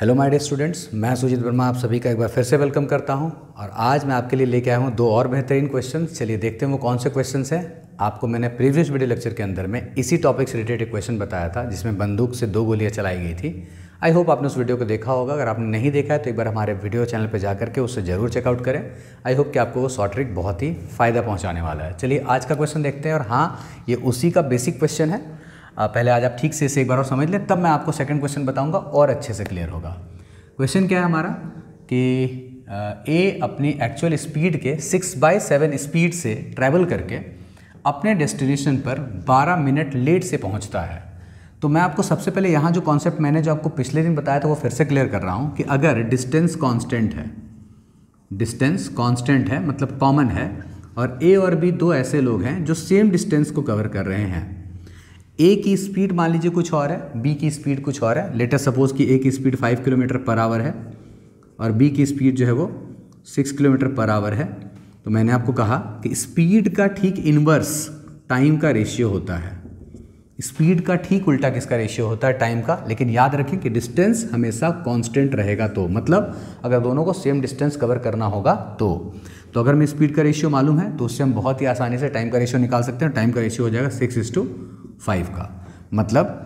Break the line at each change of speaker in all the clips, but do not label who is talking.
Hello my dear students मैं सुजीत वर्मा आप सभी का एक बार फिर से वेलकम करता हूं और आज मैं आपके लिए लेके आया हूं दो और बेहतरीन क्वेश्चन चलिए देखते हैं वो कौन से क्वेश्चन हैं आपको मैंने प्रीवियस वीडियो लेक्चर के अंदर में इसी टॉपिक से रिलेटेड क्वेश्चन बताया था जिसमें बंदूक से दो गोलियाँ चलाई गई थी आई होप आपने उस वीडियो को देखा होगा अगर आपने नहीं देखा है तो एक बार हमारे वीडियो चैनल पर जाकर के उससे ज़रूर चेकआउट करें आई होप कि आपको वो शॉर्ट ट्रिक बहुत ही फ़ायदा पहुँचाने वाला है चलिए आज का क्वेश्चन देखते हैं और हाँ ये उसी का बेसिक क्वेश्चन है पहले आज आप ठीक से इसे एक बार और समझ लें तब मैं आपको सेकंड क्वेश्चन बताऊंगा और अच्छे से क्लियर होगा क्वेश्चन क्या है हमारा कि ए अपनी एक्चुअल स्पीड के सिक्स बाई सेवन स्पीड से ट्रैवल करके अपने डेस्टिनेशन पर बारह मिनट लेट से पहुँचता है तो मैं आपको सबसे पहले यहाँ जो कॉन्सेप्ट मैंने जो आपको पिछले दिन बताया था वो फिर से क्लियर कर रहा हूँ कि अगर डिस्टेंस कॉन्स्टेंट है डिस्टेंस कांस्टेंट है मतलब कॉमन है और ए और बी दो ऐसे लोग हैं जो सेम डिस्टेंस को कवर कर रहे हैं ए की स्पीड मान लीजिए कुछ और है बी की स्पीड कुछ और है लेटेस्ट सपोज कि ए की speed five kilometre per hour है और बी की स्पीड जो है वो सिक्स किलोमीटर पर आवर है तो मैंने आपको कहा कि स्पीड का ठीक इन्वर्स टाइम का रेशियो होता है स्पीड का ठीक उल्टा किसका रेशियो होता है टाइम का लेकिन याद रखें कि डिस्टेंस हमेशा कांस्टेंट रहेगा तो मतलब अगर दोनों को सेम डिस्टेंस कवर करना होगा तो तो अगर हमें स्पीड का रेशियो मालूम है तो उससे हम बहुत ही आसानी से टाइम का रेशियो निकाल सकते हैं टाइम का रेशियो हो जाएगा सिक्स इज टू फाइव का मतलब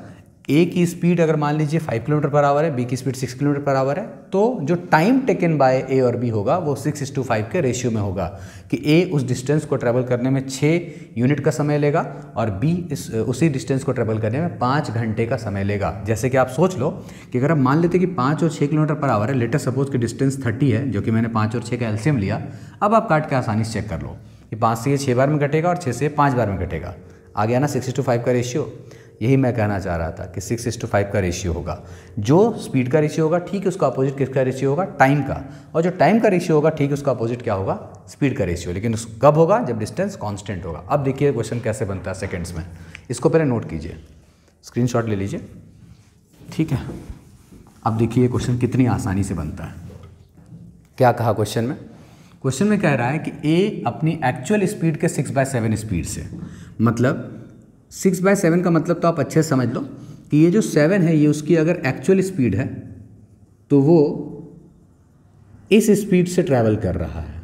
ए की स्पीड अगर मान लीजिए फाइव किलोमीटर पर आवर है बी की speed six kilometre per hour है तो जो टाइम टेकन बाय ए और बी होगा वो सिक्स इस टू फाइव के रेशियो में होगा कि ए उस डिस्टेंस को ट्रेवल करने में छः यूनिट का समय लेगा और बी इस उसी डिस्टेंस को ट्रेवल करने में पाँच घंटे का समय लेगा जैसे कि आप सोच लो कि अगर आप मान लेते कि पाँच और छः किलोमीटर पर आवर है लेटेस्ट सपोज कि डिस्टेंस थर्टी है जो कि मैंने पाँच और छः का एल्सियम लिया अब आप काट के आसानी से चेक कर लो कि पाँच से छः बार में घटेगा और छः से पाँच बार में घटेगा आ गया ना सिक्स टू फाइव का रेशियो यही मैं कहना चाह रहा था कि सिक्स इस टू फाइव का रेशियो होगा जो स्पीड का रेशियो होगा ठीक है उसका अपोजिट किसका रेशियो होगा टाइम का और जो टाइम का रेशियो होगा ठीक है उसका अपोजिट क्या होगा स्पीड का रेशियो लेकिन कब होगा जब डिस्टेंस कांस्टेंट होगा अब देखिए क्वेश्चन कैसे बनता है सेकेंड्स में इसको पहले नोट कीजिए स्क्रीन ले लीजिए ठीक है अब देखिए क्वेश्चन कितनी आसानी से बनता है क्या कहा क्वेश्चन में क्वेश्चन में कह रहा है कि ए अपनी एक्चुअल स्पीड के सिक्स बाय सेवन स्पीड से मतलब सिक्स बाय सेवन का मतलब तो आप अच्छे से समझ लो कि ये जो सेवन है ये उसकी अगर एक्चुअल स्पीड है तो वो इस स्पीड से ट्रैवल कर रहा है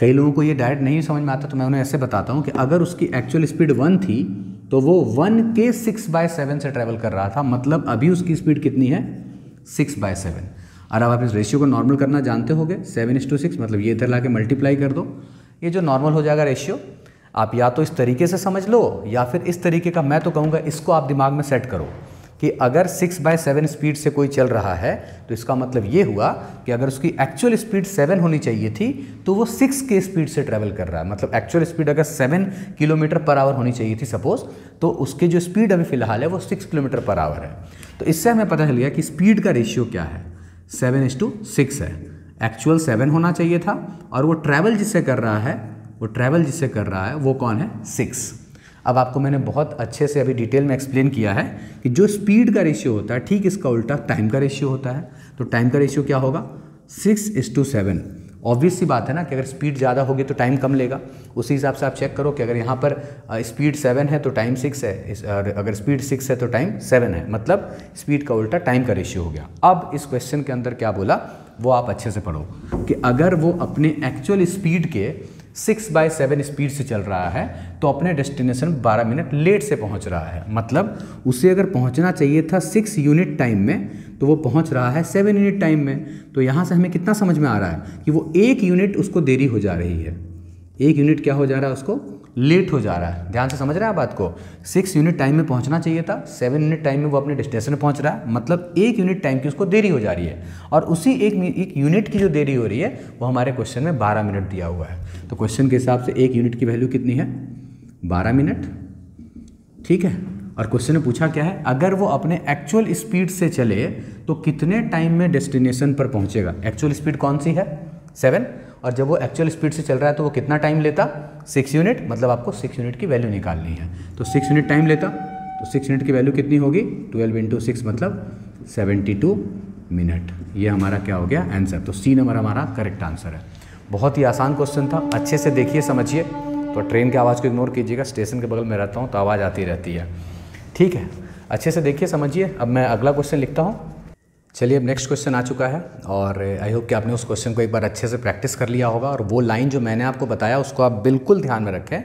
कई लोगों को ये डायरेक्ट नहीं समझ में आता तो मैं उन्हें ऐसे बताता हूँ कि अगर उसकी एक्चुअल स्पीड वन थी तो वो वन के सिक्स बाय सेवन से ट्रैवल कर रहा था मतलब अभी उसकी स्पीड कितनी है सिक्स बाय सेवन और अब आप इस रेशियो को नॉर्मल करना जानते हो गए सेवन इस टू सिक्स मतलब ये इधर ला के मल्टीप्लाई कर दो ये जो नॉर्मल हो जाएगा रेशियो आप या तो इस तरीके से समझ लो या फिर इस तरीके का मैं तो कहूँगा इसको आप दिमाग में सेट करो कि अगर सिक्स बाय सेवन स्पीड से कोई चल रहा है तो इसका मतलब ये हुआ कि अगर उसकी एक्चुअल स्पीड सेवन होनी चाहिए थी तो वो सिक्स के स्पीड से ट्रैवल कर रहा है मतलब एक्चुअल स्पीड अगर सेवन किलोमीटर पर आवर होनी चाहिए थी सपोज तो उसकी जो स्पीड अभी फिलहाल है वो सिक्स किलोमीटर पर आवर है तो इससे हमें पता चल गया कि स्पीड का रेशियो क्या है सेवन इज टू सिक्स है एक्चुअल सेवन होना चाहिए था और वो ट्रैवल जिससे कर रहा है वो ट्रैवल जिससे कर रहा है वो कौन है सिक्स अब आपको मैंने बहुत अच्छे से अभी डिटेल में एक्सप्लेन किया है कि जो स्पीड का रेशियो होता है ठीक इसका उल्टा टाइम का रेशियो होता है तो टाइम का रेशियो क्या होगा six is to seven obvious सी बात है ना कि अगर स्पीड ज़्यादा होगी तो टाइम कम लेगा उसी हिसाब से आप चेक करो कि अगर यहाँ पर स्पीड सेवन है तो टाइम सिक्स है और अगर स्पीड सिक्स है तो टाइम सेवन है मतलब स्पीड का उल्टा टाइम का रेशियो हो गया अब इस क्वेश्चन के अंदर क्या बोला वो आप अच्छे से पढ़ो कि अगर वो अपने एक्चुअल स्पीड के सिक्स बाय सेवन स्पीड से चल रहा है तो अपने डेस्टिनेशन बारह मिनट लेट से पहुंच रहा है मतलब उसे अगर पहुंचना चाहिए था सिक्स यूनिट टाइम में तो वो पहुंच रहा है सेवन यूनिट टाइम में तो यहाँ से हमें कितना समझ में आ रहा है कि वो एक यूनिट उसको देरी हो जा रही है एक यूनिट क्या हो जा रहा है उसको लेट हो जा रहा है ध्यान से समझ रहे हैं आप बात को सिक्स यूनिट टाइम में पहुंचना चाहिए था सेवन यूनिट टाइम में वो अपने डेस्टिनेशन में पहुंच रहा है मतलब एक यूनिट टाइम की उसको देरी हो जा रही है और उसी एक एक यूनिट की जो देरी हो रही है वो हमारे क्वेश्चन में बारह मिनट दिया हुआ है तो क्वेश्चन के हिसाब से एक यूनिट की वैल्यू कितनी है बारह मिनट ठीक है और क्वेश्चन ने पूछा क्या है अगर वो अपने एक्चुअल स्पीड से चले तो कितने टाइम में डेस्टिनेशन पर पहुंचेगा एक्चुअल स्पीड कौन सी है सेवन और जब वो एक्चुअल स्पीड से चल रहा है तो वो कितना टाइम लेता सिक्स यूनिट मतलब आपको सिक्स यूनिट की वैल्यू निकालनी है तो सिक्स यूनिट टाइम लेता तो सिक्स यूनिट की वैल्यू कितनी होगी ट्वेल्व इंटू सिक्स मतलब सेवेंटी टू मिनट ये हमारा क्या हो गया आंसर तो सी नंबर हमारा करेक्ट आंसर है बहुत ही आसान क्वेश्चन था अच्छे से देखिए समझिए तो ट्रेन की आवाज़ को इग्नोर कीजिएगा स्टेशन के बगल में रहता हूँ तो आवाज़ आती रहती है ठीक है अच्छे से देखिए समझिए अब मैं अगला क्वेश्चन लिखता हूँ चलिए अब नेक्स्ट क्वेश्चन आ चुका है और आई होप कि आपने उस क्वेश्चन को एक बार अच्छे से प्रैक्टिस कर लिया होगा और वो लाइन जो मैंने आपको बताया उसको आप बिल्कुल ध्यान में रखें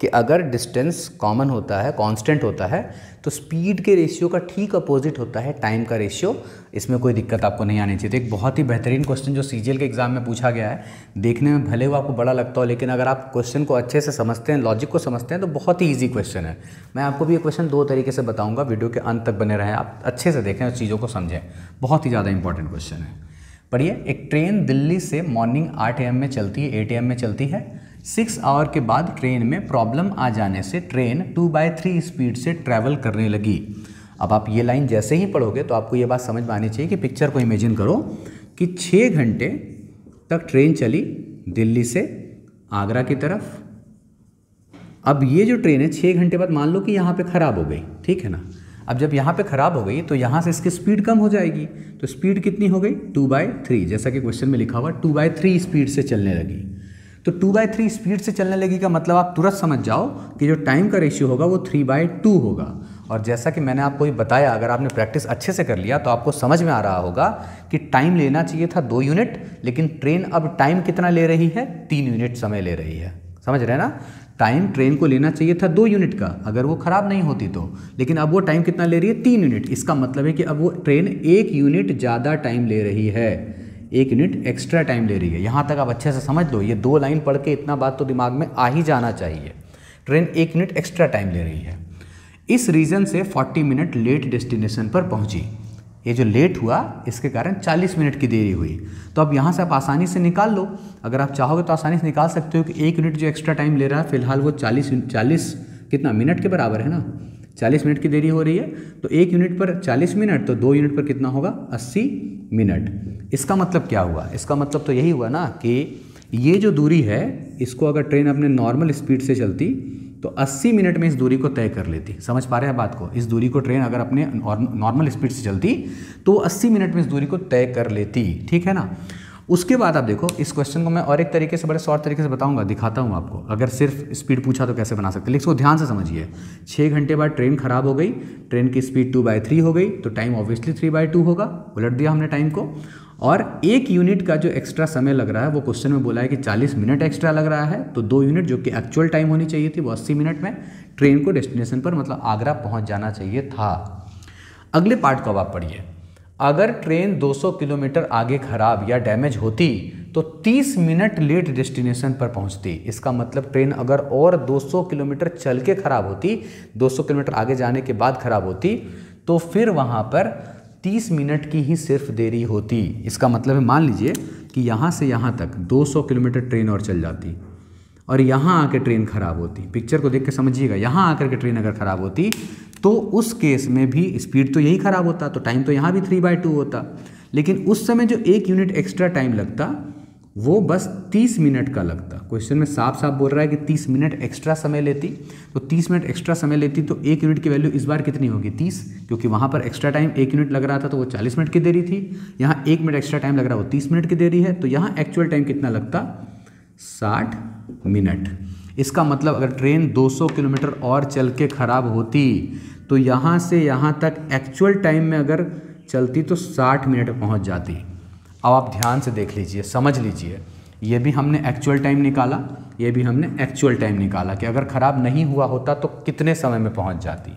कि अगर डिस्टेंस कॉमन होता है कांस्टेंट होता है तो स्पीड के रेशियो का ठीक अपोजिट होता है टाइम का रेशियो इसमें कोई दिक्कत आपको नहीं आनी चाहिए तो एक बहुत ही बेहतरीन क्वेश्चन जो सी के एग्ज़ाम में पूछा गया है देखने में भले वो आपको बड़ा लगता हो लेकिन अगर आप क्वेश्चन को अच्छे से समझते हैं लॉजिक को समझते हैं तो बहुत ही ईजी क्वेश्चन है मैं आपको भी ये क्वेश्चन दो तरीके से बताऊँगा वीडियो के अंत तक बने रहें आप अच्छे से देखें और चीज़ों को समझें बहुत ही ज़्यादा इंपॉर्टेंट क्वेश्चन है पढ़िए एक ट्रेन दिल्ली से मॉर्निंग आठ ए में चलती है एट ए में चलती है सिक्स आवर के बाद ट्रेन में प्रॉब्लम आ जाने से train two by three speed से ट्रैवल करने लगी अब आप ये लाइन जैसे ही पढ़ोगे तो आपको ये बात समझ में आनी चाहिए कि पिक्चर को इमेजिन करो कि छः घंटे तक ट्रेन चली दिल्ली से आगरा की तरफ अब ये जो ट्रेन है छः घंटे बाद मान लो कि यहाँ पे ख़राब हो गई ठीक है ना अब जब यहाँ पे ख़राब हो गई तो यहाँ से इसकी स्पीड कम हो जाएगी तो स्पीड कितनी हो गई टू बाई थ्री जैसा कि क्वेश्चन में लिखा हुआ टू बाई थ्री स्पीड से चलने लगी तो टू बाई थ्री स्पीड से चलने लगी का मतलब आप तुरंत समझ जाओ कि जो टाइम का रेशियो होगा वो थ्री बाई टू होगा और जैसा कि मैंने आपको ये बताया अगर आपने प्रैक्टिस अच्छे से कर लिया तो आपको समझ में आ रहा होगा कि टाइम लेना चाहिए था दो यूनिट लेकिन ट्रेन अब टाइम कितना ले रही है तीन यूनिट समय ले रही है समझ रहे ना टाइम ट्रेन को लेना चाहिए था दो यूनिट का अगर वो ख़राब नहीं होती तो लेकिन अब वो टाइम कितना ले रही है तीन यूनिट इसका मतलब है कि अब वो ट्रेन एक यूनिट ज़्यादा टाइम ले रही है एक यूनिट एक्स्ट्रा टाइम ले रही है यहाँ तक आप अच्छे से समझ लो ये दो लाइन पढ़ के इतना बात तो दिमाग में आ ही जाना चाहिए ट्रेन एक यूनिट एक्स्ट्रा टाइम ले रही है इस रीज़न से 40 मिनट लेट डेस्टिनेशन पर पहुंची ये जो लेट हुआ इसके कारण 40 मिनट की देरी हुई तो अब यहाँ से आप आसानी से निकाल लो अगर आप चाहोगे तो आसानी से निकाल सकते हो कि एक यूनिट जो एक्स्ट्रा टाइम ले रहा है फिलहाल वो 40 40 कितना मिनट के बराबर है ना 40 मिनट की देरी हो रही है तो एक यूनिट पर 40 मिनट तो दो यूनिट पर कितना होगा 80 मिनट इसका मतलब क्या हुआ इसका मतलब तो यही हुआ ना कि ये जो दूरी है इसको अगर ट्रेन अपने नॉर्मल स्पीड से चलती तो 80 मिनट में इस दूरी को तय कर लेती समझ पा रहे हैं बात को इस दूरी को ट्रेन अगर अपने नॉर्मल स्पीड से चलती तो 80 मिनट में इस दूरी को तय कर लेती ठीक है ना उसके बाद आप देखो इस क्वेश्चन को मैं और एक तरीके से बड़े शॉर्ट तरीके से बताऊंगा दिखाता हूँ आपको अगर सिर्फ स्पीड पूछा तो कैसे बना सकते लेकिन इसको ध्यान से समझिए छः घंटे बाद ट्रेन खराब हो गई ट्रेन की स्पीड टू बाई थ्री हो गई तो time obviously three by two होगा उलट दिया हमने टाइम को और एक यूनिट का जो एक्स्ट्रा समय लग रहा है वो क्वेश्चन में बोला है कि चालीस मिनट एक्स्ट्रा लग रहा है तो दो यूनिट जो कि एक्चुअल टाइम होनी चाहिए थी वो अस्सी मिनट में ट्रेन को डेस्टिनेशन पर मतलब आगरा पहुंच जाना चाहिए था अगले पार्ट को अब आप पढ़िए अगर ट्रेन 200 किलोमीटर आगे खराब या डैमेज होती तो 30 मिनट लेट डेस्टिनेशन पर पहुंचती इसका मतलब ट्रेन अगर और 200 किलोमीटर चल के खराब होती 200 किलोमीटर आगे जाने के बाद खराब होती तो फिर वहां पर 30 मिनट की ही सिर्फ देरी होती इसका मतलब है मान लीजिए कि यहाँ से यहाँ तक 200 किलोमीटर ट्रेन और चल जाती और यहाँ आकर ट्रेन खराब होती पिक्चर को देख के समझिएगा यहाँ आकर के ट्रेन अगर खराब होती तो उस केस में भी स्पीड तो यही ख़राब होता तो टाइम तो यहाँ भी थ्री बाय टू होता लेकिन उस समय जो एक यूनिट एक्स्ट्रा टाइम लगता वो बस तीस मिनट का लगता क्वेश्चन में साफ साफ बोल रहा है कि तीस मिनट एक्स्ट्रा समय लेती तो तीस मिनट एक्स्ट्रा समय लेती तो एक यूनिट की वैल्यू इस बार कितनी होगी तीस क्योंकि वहाँ पर एक्स्ट्रा टाइम एक यूनिट लग रहा था तो वो चालीस मिनट की देरी थी यहाँ एक मिनट एक्स्ट्रा टाइम लग रहा है वो तीस मिनट की देरी है तो यहाँ एक्चुअल टाइम कितना लगता साठ मिनट इसका मतलब अगर ट्रेन 200 किलोमीटर और चल के ख़राब होती तो यहाँ से यहाँ तक एक्चुअल टाइम में अगर चलती तो 60 मिनट पहुँच जाती अब आप ध्यान से देख लीजिए समझ लीजिए ये भी हमने एक्चुअल टाइम निकाला ये भी हमने एक्चुअल टाइम निकाला कि अगर ख़राब नहीं हुआ होता तो कितने समय में पहुँच जाती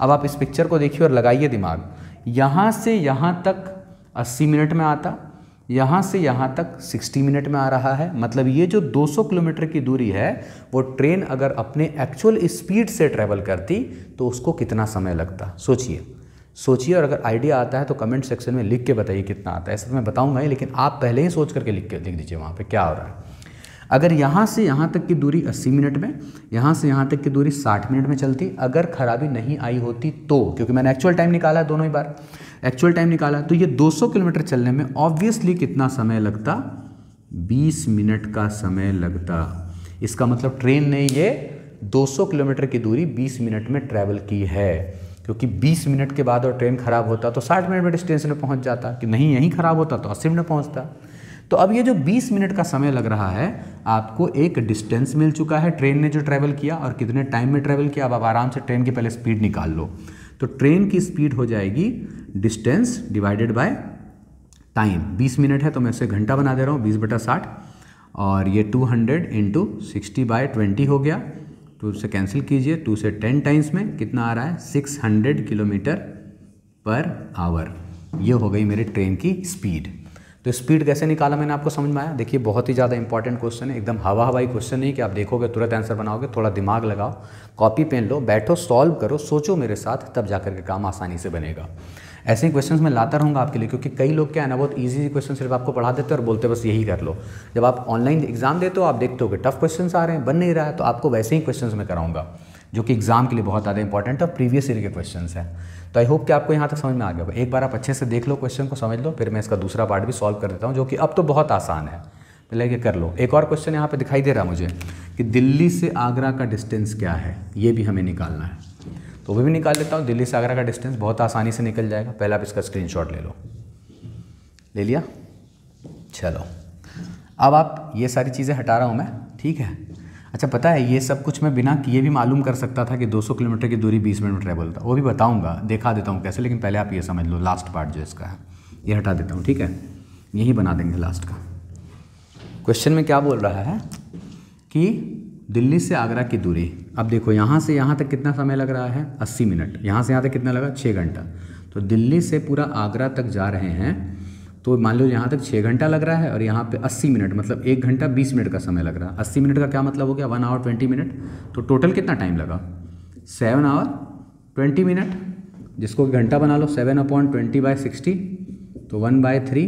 अब आप इस पिक्चर को देखिए और लगाइए दिमाग यहाँ से यहाँ तक अस्सी मिनट में आता यहाँ से यहाँ तक 60 मिनट में आ रहा है मतलब ये जो 200 किलोमीटर की दूरी है वो ट्रेन अगर अपने एक्चुअल स्पीड से ट्रेवल करती तो उसको कितना समय लगता सोचिए सोचिए और अगर आइडिया आता है तो कमेंट सेक्शन में लिख के बताइए कितना आता है ऐसे तो मैं बताऊंगा ही लेकिन आप पहले ही सोच करके लिख के लिख दीजिए वहाँ पर क्या हो रहा है अगर यहाँ से यहाँ तक की दूरी अस्सी मिनट में यहाँ से यहाँ तक की दूरी साठ मिनट में चलती अगर खराबी नहीं आई होती तो क्योंकि मैंने एक्चुअल टाइम निकाला है दोनों ही बार एक्चुअल टाइम निकाला तो ये 200 किलोमीटर चलने में ऑब्वियसली कितना समय लगता 20 मिनट का समय लगता इसका मतलब ट्रेन ने ये 200 किलोमीटर की दूरी 20 मिनट में ट्रैवल की है क्योंकि 20 मिनट के बाद और ट्रेन ख़राब होता तो 60 मिनट में डिस्टेंस में पहुंच जाता कि नहीं यहीं ख़राब होता तो अस्सी मिनट पहुंचता तो अब ये जो 20 मिनट का समय लग रहा है आपको एक डिस्टेंस मिल चुका है ट्रेन ने जो ट्रैवल किया और कितने टाइम में ट्रैवल किया अब आप आराम से ट्रेन की पहले स्पीड निकाल लो तो ट्रेन की स्पीड हो जाएगी distance divided by time 20 minute है तो मैं उसे घंटा बना दे रहा हूँ 20 बटा साठ और ये 200 हंड्रेड इंटू सिक्सटी ट्वेंटी हो गया तो उसे कैंसिल कीजिए टू से टेन टाइम्स में कितना आ रहा है six hundred kilometre per hour ये हो गई मेरी ट्रेन की स्पीड तो स्पीड कैसे निकाला मैंने आपको समझ में आया देखिए बहुत ही ज़्यादा इंपॉर्टेंट क्वेश्चन है एकदम हवा हवाई क्वेश्चन नहीं कि आप देखोगे तुरंत आंसर बनाओगे थोड़ा दिमाग लगाओ कॉपी पेन लो बैठो सॉल्व करो सोचो मेरे साथ तब जा करके काम आसानी से बनेगा ऐसे ही क्वेश्चन मैं लाता रहूँगा आपके लिए क्योंकि कई लोग क्या है ना बहुत ईजी क्वेश्चन सिर्फ आपको पढ़ा देते हैं और बोलते बस यही कर लो जब आप ऑनलाइन एग्जाम देते हो आप देखते हो कि टफ क्वेश्चन आ रहे हैं बन नहीं रहा है तो आपको वैसे ही क्वेश्चन मैं कराऊँगा जो कि एग्ज़ाम के लिए बहुत ज़्यादा इंपॉर्टेंट और प्रीवियस ईयर के क्वेश्चन हैं तो आई होप कि आपको यहाँ तक समझ में आ गया एक बार आप अच्छे से देख लो क्वेश्चन को समझ लो फिर मैं इसका दूसरा पार्ट भी सॉल्व कर देता हूँ जो कि अब तो बहुत आसान है पहले ये कर लो एक और क्वेश्चन यहाँ पर दिखाई दे रहा मुझे कि दिल्ली से आगरा का डिस्टेंस क्या है ये भी हमें निकालना है तो वो भी निकाल लेता हूँ दिल्ली से आगरा का डिस्टेंस बहुत आसानी से निकल जाएगा पहले आप इसका स्क्रीन ले लो ले लिया चलो अब आप ये सारी चीज़ें हटा रहा हूँ मैं ठीक है अच्छा पता है ये सब कुछ मैं बिना किए भी मालूम कर सकता था कि 200 किलोमीटर की दूरी 20 मिनट में ट्रेवल था वो भी बताऊंगा देखा देता हूँ कैसे लेकिन पहले आप ये समझ लो लास्ट पार्ट जो इसका है ये हटा देता हूँ ठीक है यही बना देंगे लास्ट का क्वेश्चन में क्या बोल रहा है कि दिल्ली से आगरा की दूरी अब देखो यहाँ से यहाँ तक कितना समय लग रहा है अस्सी मिनट यहाँ से यहाँ तक कितना लगा छः घंटा तो दिल्ली से पूरा आगरा तक जा रहे हैं तो मान लो यहाँ तक छः घंटा लग रहा है और यहाँ पे 80 मिनट मतलब एक घंटा 20 मिनट का समय लग रहा है 80 मिनट का क्या मतलब हो गया वन आवर 20 मिनट तो टोटल कितना टाइम लगा सेवन आवर ट्वेंटी मिनट जिसको घंटा बना लो seven point twenty by sixty तो वन बाय थ्री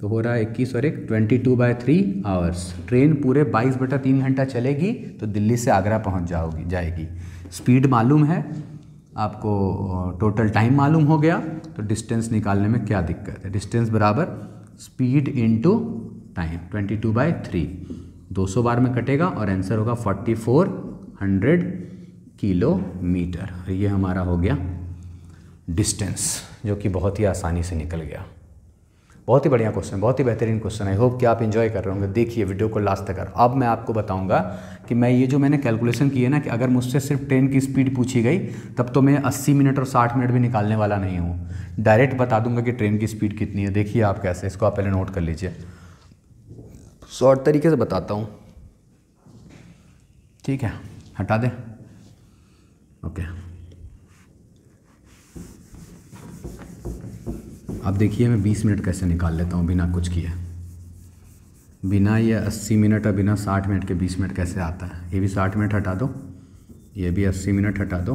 तो हो रहा है इक्कीस और एक twenty two by three hours train पूरे बाईस बटा तीन घंटा चलेगी तो दिल्ली से आगरा पहुँच जाओगी जाएगी स्पीड मालूम है आपको टोटल टाइम मालूम हो गया तो डिस्टेंस निकालने में क्या दिक्कत है डिस्टेंस बराबर speed into time 22 two by three दो बार में कटेगा और आंसर होगा 4400 किलोमीटर ये हमारा हो गया डिस्टेंस जो कि बहुत ही आसानी से निकल गया बहुत ही बढ़िया क्वेश्चन बहुत ही बेहतरीन क्वेश्चन आई होप कि आप इन्जॉय कर रहे होंगे देखिए वीडियो को लास्ट तक अब मैं आपको बताऊंगा कि मैं ये जो मैंने कैलकुलेशन की है ना कि अगर मुझसे सिर्फ ट्रेन की स्पीड पूछी गई तब तो मैं 80 मिनट और 60 मिनट भी निकालने वाला नहीं हूँ डायरेक्ट बता दूंगा कि ट्रेन की स्पीड कितनी है देखिए आप कैसे इसको आप पहले नोट कर लीजिए शॉर्ट तरीके से बताता हूँ ठीक है हटा दें ओके okay. अब देखिए मैं बीस मिनट कैसे निकाल लेता हूँ बिना कुछ किए बिना ये अस्सी मिनट और बिना साठ मिनट के बीस मिनट कैसे आता है ये भी साठ मिनट हटा दो ये भी अस्सी मिनट हटा दो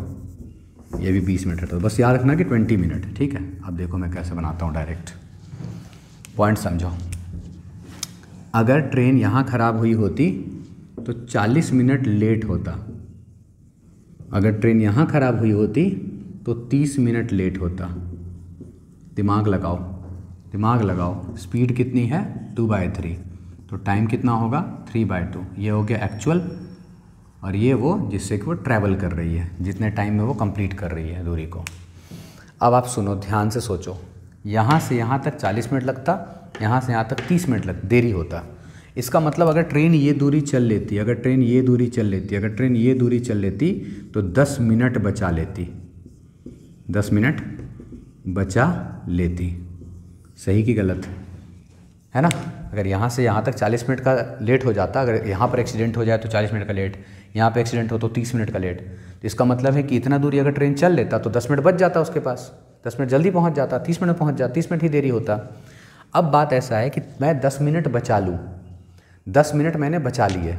ये भी बीस मिनट हटा दो बस याद रखना कि ट्वेंटी मिनट ठीक है अब देखो मैं कैसे बनाता हूँ डायरेक्ट पॉइंट समझो अगर ट्रेन यहाँ ख़राब हुई होती तो चालीस मिनट लेट होता अगर ट्रेन यहाँ ख़राब हुई होती तो तीस मिनट लेट होता दिमाग लगाओ दिमाग लगाओ स्पीड कितनी है टू बाई थ्री तो टाइम कितना होगा थ्री बाई टू ये हो गया एक्चुअल और ये वो जिससे कि वो ट्रैवल कर रही है जितने टाइम में वो कंप्लीट कर रही है दूरी को अब आप सुनो ध्यान से सोचो यहाँ से यहाँ तक 40 मिनट लगता यहाँ से यहाँ तक 30 मिनट लग देरी होता इसका मतलब अगर ट्रेन ये दूरी चल लेती अगर ट्रेन ये दूरी चल लेती अगर ट्रेन ये दूरी चल लेती तो दस मिनट बचा लेती दस मिनट बचा लेती सही कि गलत है ना अगर यहाँ से यहाँ तक 40 मिनट का लेट हो जाता अगर यहाँ पर एक्सीडेंट हो जाए तो 40 मिनट का लेट यहाँ पर एक्सीडेंट हो तो 30 मिनट का लेट तो इसका मतलब है कि इतना दूरी अगर ट्रेन चल लेता तो 10 मिनट बच जाता उसके पास 10 मिनट जल्दी पहुँच जाता 30 मिनट पहुँच जाता 30 मिनट ही देरी होता अब बात ऐसा है कि मैं 10 मिनट बचा लूँ 10 मिनट मैंने बचा लिए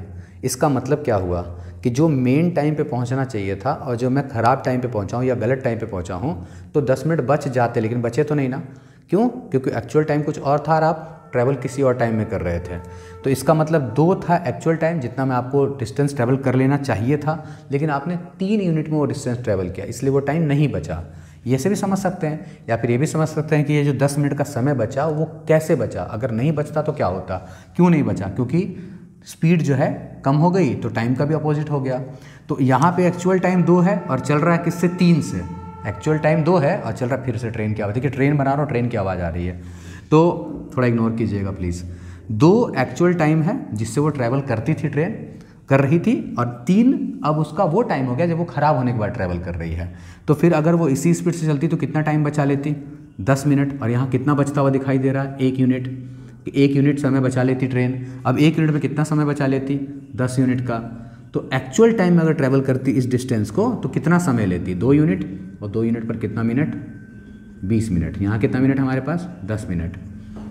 इसका मतलब क्या हुआ कि जो मेन टाइम पे पहुंचना चाहिए था और जो मैं ख़राब टाइम पे पहुंचा हूँ या गलत टाइम पे पहुंचा हूँ तो 10 मिनट बच जाते लेकिन बचे तो नहीं ना क्यों क्योंकि एक्चुअल टाइम कुछ और था और आप ट्रैवल किसी और टाइम में कर रहे थे तो इसका मतलब दो था एक्चुअल टाइम जितना मैं आपको डिस्टेंस ट्रैवल कर लेना चाहिए था लेकिन आपने तीन यूनिट में वो डिस्टेंस ट्रैवल किया इसलिए वो टाइम नहीं बचा ये से भी समझ सकते हैं या फिर ये भी समझ सकते हैं कि ये जो 10 मिनट का समय बचा वो कैसे बचा अगर नहीं बचता तो क्या होता क्यों नहीं बचा क्योंकि स्पीड जो है कम हो गई तो टाइम का भी अपोजिट हो गया तो यहाँ पे एक्चुअल टाइम दो है और चल रहा है किससे तीन से एक्चुअल टाइम दो है और चल रहा है फिर से ट्रेन की आवाज़ देखिए ट्रेन बना रहा हूँ ट्रेन की आवाज़ आ रही है तो थोड़ा इग्नोर कीजिएगा प्लीज़ दो एक्चुअल टाइम है जिससे वो ट्रैवल करती थी ट्रेन कर रही थी और तीन अब उसका वो टाइम हो गया जब वो ख़राब होने के बाद ट्रैवल कर रही है तो फिर अगर वो इसी स्पीड से चलती तो कितना टाइम बचा लेती दस मिनट और यहाँ कितना बचता हुआ दिखाई दे रहा है एक यूनिट एक यूनिट समय बचा लेती ट्रेन अब एक यूनिट में कितना समय बचा लेती दस यूनिट का तो एक्चुअल टाइम में अगर ट्रैवल करती इस डिस्टेंस को तो कितना समय लेती दो यूनिट और दो यूनिट पर कितना मिनट बीस मिनट यहाँ कितना मिनट हमारे पास दस मिनट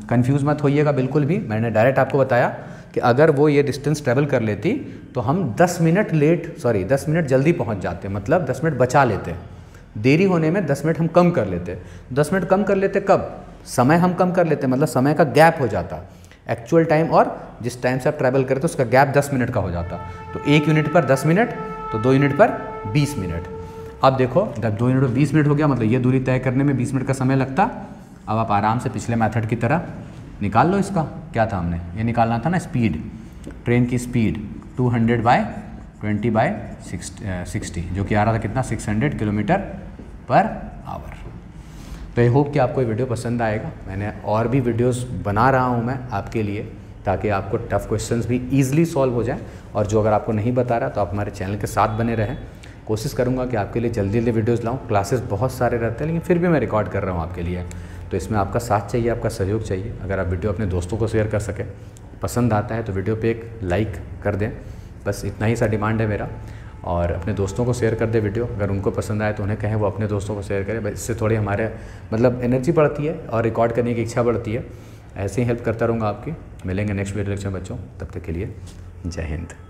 कन्फ्यूज़ मत होइएगा बिल्कुल भी मैंने डायरेक्ट आपको बताया कि अगर वो ये डिस्टेंस ट्रैवल कर लेती तो हम 10 मिनट लेट सॉरी 10 मिनट जल्दी पहुंच जाते मतलब 10 मिनट बचा लेते देरी होने में 10 मिनट हम कम कर लेते 10 मिनट कम कर लेते कब समय हम कम कर लेते हैं मतलब समय का गैप हो जाता एक्चुअल टाइम और जिस टाइम से आप ट्रैवल करते हो उसका गैप 10 मिनट का हो जाता तो एक यूनिट पर 10 मिनट तो दो यूनिट पर 20 मिनट अब देखो जब दो यूनिट पर बीस मिनट हो गया मतलब ये दूरी तय करने में बीस मिनट का समय लगता अब आप आराम से पिछले मैथड की तरह निकाल लो इसका क्या था हमने ये निकालना था ना स्पीड ट्रेन की speed 200 hundred by twenty by sixty जो कि आ रहा था कितना 600 किलोमीटर पर आवर तो आई होप कि आपको ये वीडियो पसंद आएगा मैंने और भी वीडियोस बना रहा हूँ मैं आपके लिए ताकि आपको टफ क्वेश्चंस भी ईजिली सॉल्व हो जाए और जो अगर आपको नहीं बता रहा तो आप हमारे चैनल के साथ बने रहें कोशिश करूँगा कि आपके लिए जल्दी जल्दी वीडियोज़ लाऊँ क्लासेस बहुत सारे रहते हैं लेकिन फिर भी मैं रिकॉर्ड कर रहा हूँ आपके लिए तो इसमें आपका साथ चाहिए आपका सहयोग चाहिए अगर आप वीडियो अपने दोस्तों को शेयर कर सकें पसंद आता है तो वीडियो पे एक लाइक कर दें बस इतना ही सा डिमांड है मेरा और अपने दोस्तों को शेयर कर दे वीडियो अगर उनको पसंद आए तो उन्हें कहें वो अपने दोस्तों को शेयर करें इससे थोड़ी हमारे मतलब एनर्जी बढ़ती है और रिकॉर्ड करने की इच्छा बढ़ती है ऐसे ही हेल्प करता रहूँगा आपकी मिलेंगे नेक्स्ट वीडियो लेक्चर बच्चों तब तक के लिए जय हिंद